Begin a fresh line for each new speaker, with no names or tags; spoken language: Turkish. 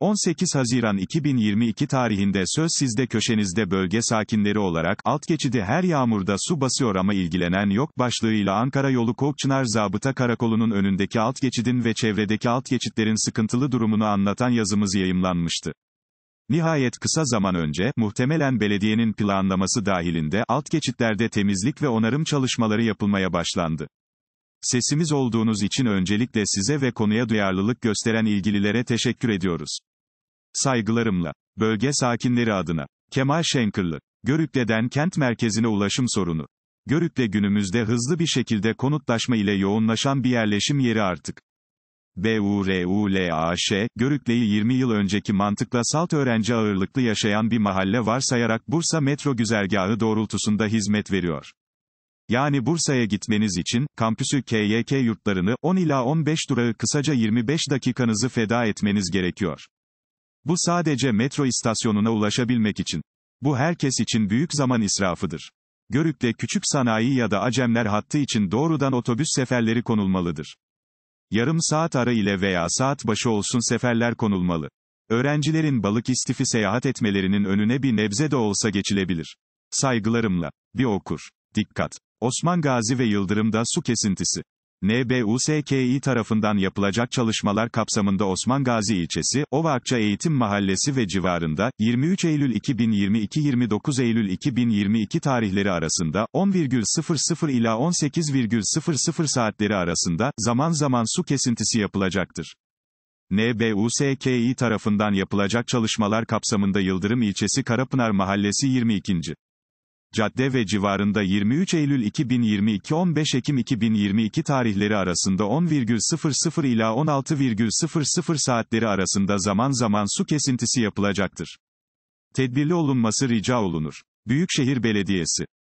18 Haziran 2022 tarihinde söz sizde köşenizde bölge sakinleri olarak, alt geçidi her yağmurda su basıyor ama ilgilenen yok başlığıyla Ankara yolu Kokçınar Zabıta Karakolu'nun önündeki alt geçidin ve çevredeki alt geçitlerin sıkıntılı durumunu anlatan yazımız yayımlanmıştı. Nihayet kısa zaman önce, muhtemelen belediyenin planlaması dahilinde, alt geçitlerde temizlik ve onarım çalışmaları yapılmaya başlandı. Sesimiz olduğunuz için öncelikle size ve konuya duyarlılık gösteren ilgililere teşekkür ediyoruz. Saygılarımla. Bölge sakinleri adına. Kemal Şenkırlı. Görükle'den kent merkezine ulaşım sorunu. Görükle günümüzde hızlı bir şekilde konutlaşma ile yoğunlaşan bir yerleşim yeri artık. BURULAŞ, Görükle'yi 20 yıl önceki mantıkla salt öğrenci ağırlıklı yaşayan bir mahalle varsayarak Bursa metro güzergahı doğrultusunda hizmet veriyor. Yani Bursa'ya gitmeniz için, kampüsü KYK yurtlarını, 10 ila 15 durağı kısaca 25 dakikanızı feda etmeniz gerekiyor. Bu sadece metro istasyonuna ulaşabilmek için. Bu herkes için büyük zaman israfıdır. Görük'te küçük sanayi ya da acemler hattı için doğrudan otobüs seferleri konulmalıdır. Yarım saat ara ile veya saat başı olsun seferler konulmalı. Öğrencilerin balık istifi seyahat etmelerinin önüne bir nebze de olsa geçilebilir. Saygılarımla. Bir okur. Dikkat. Osman Gazi ve Yıldırım'da su kesintisi. NBUSKİ tarafından yapılacak çalışmalar kapsamında Osman Gazi ilçesi, Ova Eğitim Mahallesi ve civarında, 23 Eylül 2022-29 Eylül 2022 tarihleri arasında, 10,00 ila 18,00 saatleri arasında, zaman zaman su kesintisi yapılacaktır. NBUSKİ tarafından yapılacak çalışmalar kapsamında Yıldırım ilçesi Karapınar Mahallesi 22 cadde ve civarında 23 Eylül 2022 15 Ekim 2022 tarihleri arasında 10,00 ila 16,00 saatleri arasında zaman zaman su kesintisi yapılacaktır. Tedbirli olunması rica olunur. Büyükşehir Belediyesi